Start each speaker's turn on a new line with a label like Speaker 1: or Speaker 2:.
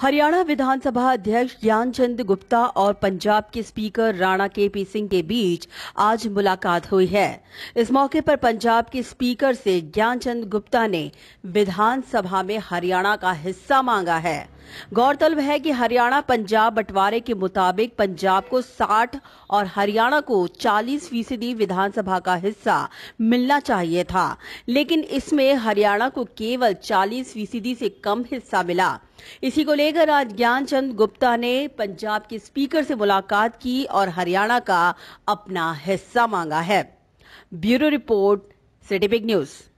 Speaker 1: हरियाणा विधानसभा अध्यक्ष ज्ञानचंद गुप्ता और पंजाब के स्पीकर राणा के पी सिंह के बीच आज मुलाकात हुई है इस मौके पर पंजाब के स्पीकर से ज्ञानचंद गुप्ता ने विधानसभा में हरियाणा का हिस्सा मांगा है गौरतलब है कि हरियाणा पंजाब बंटवारे के मुताबिक पंजाब को 60 और हरियाणा को 40 फीसदी विधानसभा का हिस्सा मिलना चाहिए था लेकिन इसमें हरियाणा को केवल 40 फीसदी से कम हिस्सा मिला इसी को लेकर आज ज्ञानचंद गुप्ता ने पंजाब के स्पीकर से मुलाकात की और हरियाणा का अपना हिस्सा मांगा है bureau report city big news